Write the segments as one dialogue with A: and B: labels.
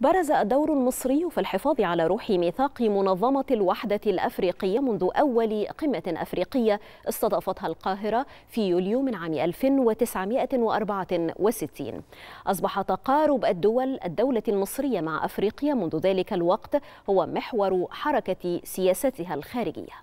A: برز الدور المصري في الحفاظ على روح ميثاق منظمة الوحدة الأفريقية منذ أول قمة أفريقية استضافتها القاهرة في يوليو من عام 1964 أصبح تقارب الدول الدولة المصرية مع أفريقيا منذ ذلك الوقت هو محور حركة سياستها الخارجية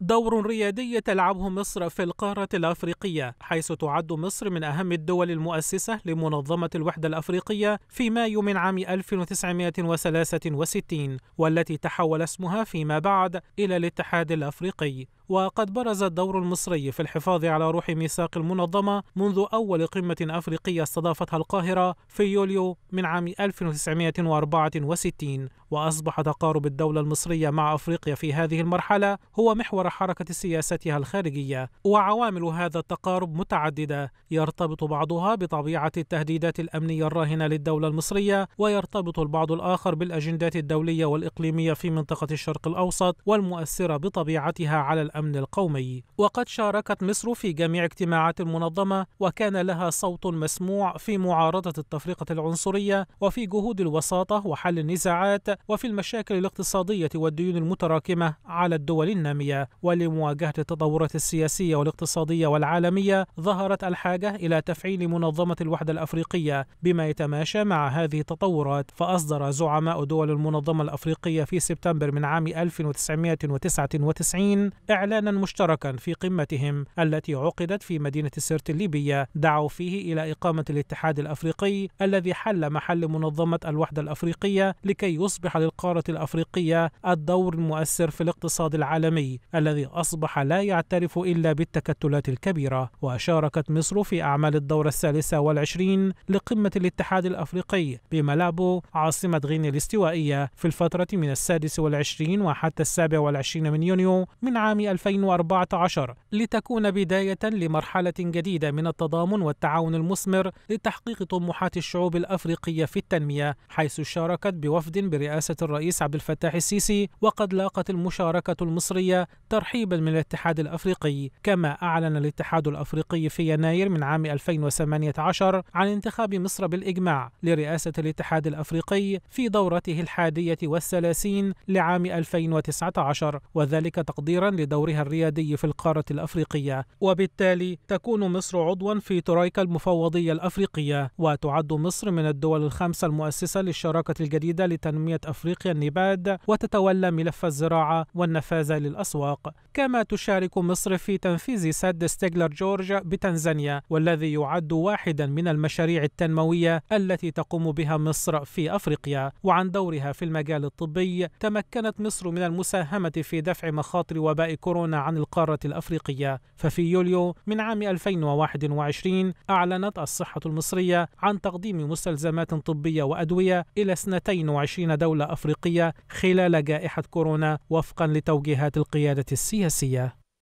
B: دور ريادي تلعبه مصر في القارة الأفريقية حيث تعد مصر من أهم الدول المؤسسة لمنظمة الوحدة الأفريقية في مايو من عام 1963 والتي تحول اسمها فيما بعد إلى الاتحاد الأفريقي وقد برز الدور المصري في الحفاظ على روح ميثاق المنظمة منذ أول قمة أفريقية استضافتها القاهرة في يوليو من عام 1964 وأصبح تقارب الدولة المصرية مع أفريقيا في هذه المرحلة هو محور حركة سياستها الخارجية وعوامل هذا التقارب متعددة يرتبط بعضها بطبيعة التهديدات الأمنية الراهنة للدولة المصرية ويرتبط البعض الآخر بالأجندات الدولية والإقليمية في منطقة الشرق الأوسط والمؤثرة بطبيعتها على الأمن القومي وقد شاركت مصر في جميع اجتماعات المنظمة وكان لها صوت مسموع في معارضة التفرقة العنصرية وفي جهود الوساطة وحل النزاعات وفي المشاكل الاقتصادية والديون المتراكمة على الدول النامية ولمواجهة التطورات السياسية والاقتصادية والعالمية ظهرت الحاجة إلى تفعيل منظمة الوحدة الأفريقية بما يتماشى مع هذه التطورات فأصدر زعماء دول المنظمة الأفريقية في سبتمبر من عام 1999 إعلان إعلانا مشتركا في قمتهم التي عقدت في مدينة السرت الليبية دعوا فيه إلى إقامة الاتحاد الأفريقي الذي حل محل منظمة الوحدة الأفريقية لكي يصبح للقارة الأفريقية الدور المؤثر في الاقتصاد العالمي الذي أصبح لا يعترف إلا بالتكتلات الكبيرة وشاركت مصر في أعمال الدورة الثالثة والعشرين لقمة الاتحاد الأفريقي بملابو عاصمة غينيا الاستوائية في الفترة من السادس والعشرين وحتى السابع والعشرين من يونيو من عام 2014 لتكون بداية لمرحلة جديدة من التضامن والتعاون المثمر لتحقيق طموحات الشعوب الأفريقية في التنمية حيث شاركت بوفد برئاسة الرئيس عبد الفتاح السيسي وقد لاقت المشاركة المصرية ترحيبا من الاتحاد الأفريقي كما أعلن الاتحاد الأفريقي في يناير من عام 2018 عن انتخاب مصر بالإجماع لرئاسة الاتحاد الأفريقي في دورته الحادية والثلاثين لعام 2019 وذلك تقديرا لدور دورها الريادي في القارة الأفريقية وبالتالي تكون مصر عضوا في ترايكا المفوضية الأفريقية وتعد مصر من الدول الخمسة المؤسسة للشراكة الجديدة لتنمية أفريقيا النباد وتتولى ملف الزراعة والنفاذ للأسواق كما تشارك مصر في تنفيذ سد ستيغلر جورج بتنزانيا والذي يعد واحدا من المشاريع التنموية التي تقوم بها مصر في أفريقيا وعن دورها في المجال الطبي تمكنت مصر من المساهمة في دفع مخاطر وباء كورونا يخبرنا عن القارة الأفريقية ففي يوليو من عام 2021 أعلنت الصحة المصرية عن تقديم مستلزمات طبية وأدوية إلى 22 دولة أفريقية خلال جائحة كورونا وفقا لتوجيهات القيادة السياسية